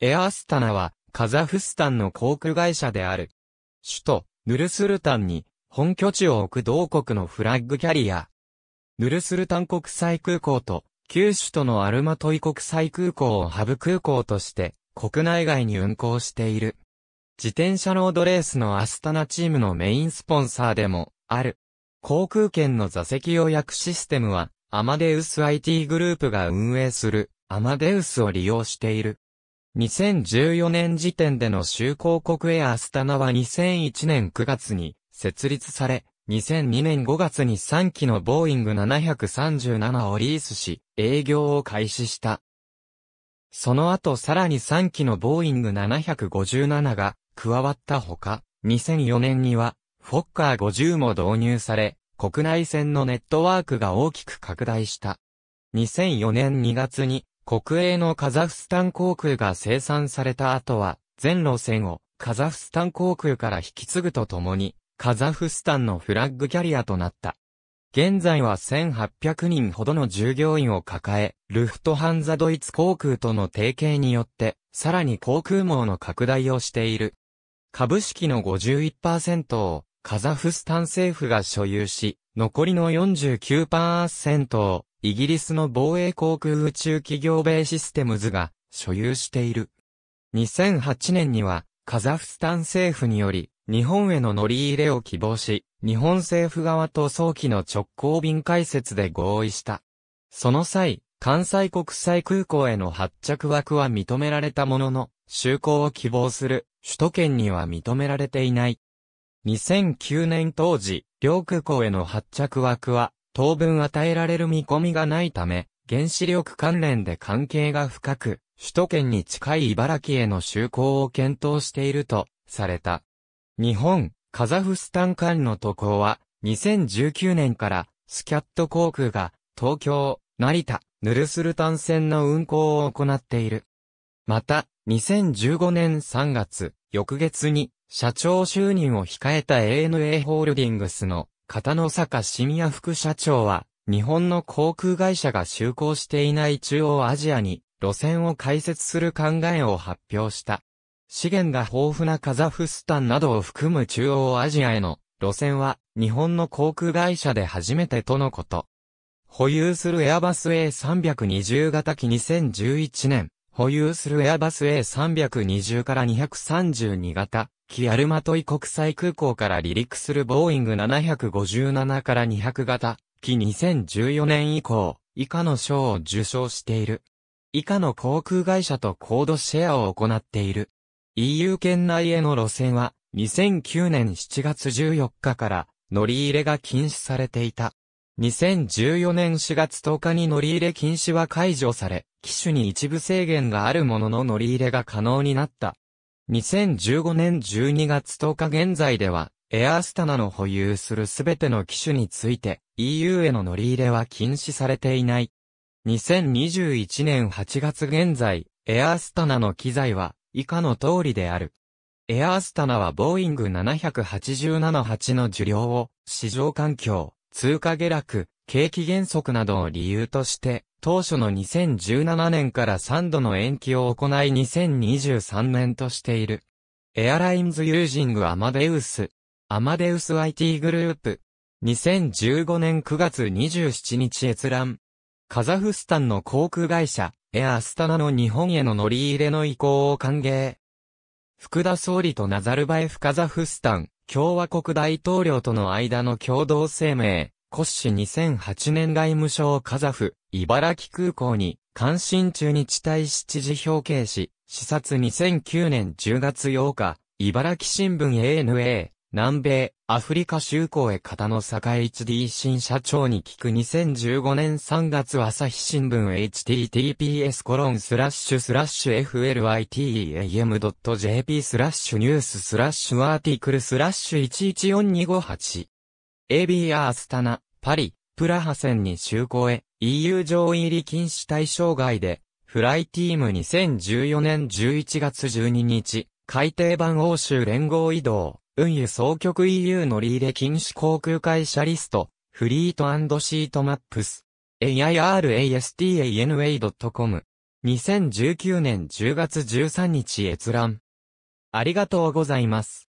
エアアスタナは、カザフスタンの航空会社である。首都、ヌルスルタンに、本拠地を置く同国のフラッグキャリア。ヌルスルタン国際空港と、旧首都のアルマトイ国際空港をハブ空港として、国内外に運航している。自転車ロードレースのアスタナチームのメインスポンサーでも、ある。航空券の座席予約システムは、アマデウス IT グループが運営する、アマデウスを利用している。2014年時点での就航国エアアスタナは2001年9月に設立され、2002年5月に3機のボーイング737をリースし、営業を開始した。その後さらに3機のボーイング757が加わったほか、2004年には、フォッカー50も導入され、国内線のネットワークが大きく拡大した。2004年2月に、国営のカザフスタン航空が生産された後は、全路線をカザフスタン航空から引き継ぐとともに、カザフスタンのフラッグキャリアとなった。現在は1800人ほどの従業員を抱え、ルフトハンザドイツ航空との提携によって、さらに航空網の拡大をしている。株式の51%をカザフスタン政府が所有し、残りの49%をイギリスの防衛航空宇宙企業米システムズが所有している。2008年には、カザフスタン政府により、日本への乗り入れを希望し、日本政府側と早期の直行便開設で合意した。その際、関西国際空港への発着枠は認められたものの、就航を希望する首都圏には認められていない。2009年当時、両空港への発着枠は当分与えられる見込みがないため、原子力関連で関係が深く、首都圏に近い茨城への就航を検討していると、された。日本、カザフスタン間の渡航は、2019年から、スキャット航空が、東京、成田、ヌルスルタン線の運航を行っている。また、2015年3月、翌月に、社長就任を控えた ANA ホールディングスの片野坂信也副社長は、日本の航空会社が就航していない中央アジアに路線を開設する考えを発表した。資源が豊富なカザフスタンなどを含む中央アジアへの路線は日本の航空会社で初めてとのこと。保有するエアバス A320 型機2011年、保有するエアバス A320 から232型、キアルマトイ国際空港から離陸するボーイング757から200型、機2014年以降、以下の賞を受賞している。以下の航空会社とコードシェアを行っている。EU 圏内への路線は、2009年7月14日から乗り入れが禁止されていた。2014年4月10日に乗り入れ禁止は解除され、機種に一部制限があるものの乗り入れが可能になった。2015年12月10日現在では、エアアスタナの保有するすべての機種について EU への乗り入れは禁止されていない。2021年8月現在、エアアスタナの機材は以下の通りである。エアアスタナはボーイング787-8の受領を市場環境、通貨下落、景気減速などを理由として、当初の2017年から3度の延期を行い2023年としている。エアラインズユージングアマデウス。アマデウス IT グループ。2015年9月27日閲覧。カザフスタンの航空会社、エアアスタナの日本への乗り入れの意向を歓迎。福田総理とナザルバエフカザフスタン、共和国大統領との間の共同声明、骨子2008年外務省カザフ、茨城空港に、関心中日対七時表敬し、視察2009年10月8日、茨城新聞 ANA、南米、アフリカ州公へ方の坂 HD 新社長に聞く2015年3月朝日新聞 https コロンスラッシュスラッシュ fliteam.jp スラッシュニューススラッシュアーティクルスラッシュ114258 AB アースタナ、パリ、プラハ戦に就航へ、EU 上位入り禁止対象外で、フライティーム2014年11月12日、海底版欧州連合移動、運輸総局 EU 乗り入れ禁止航空会社リスト、フリートシートマップス、airastana.com。2019年10月13日閲覧。ありがとうございます。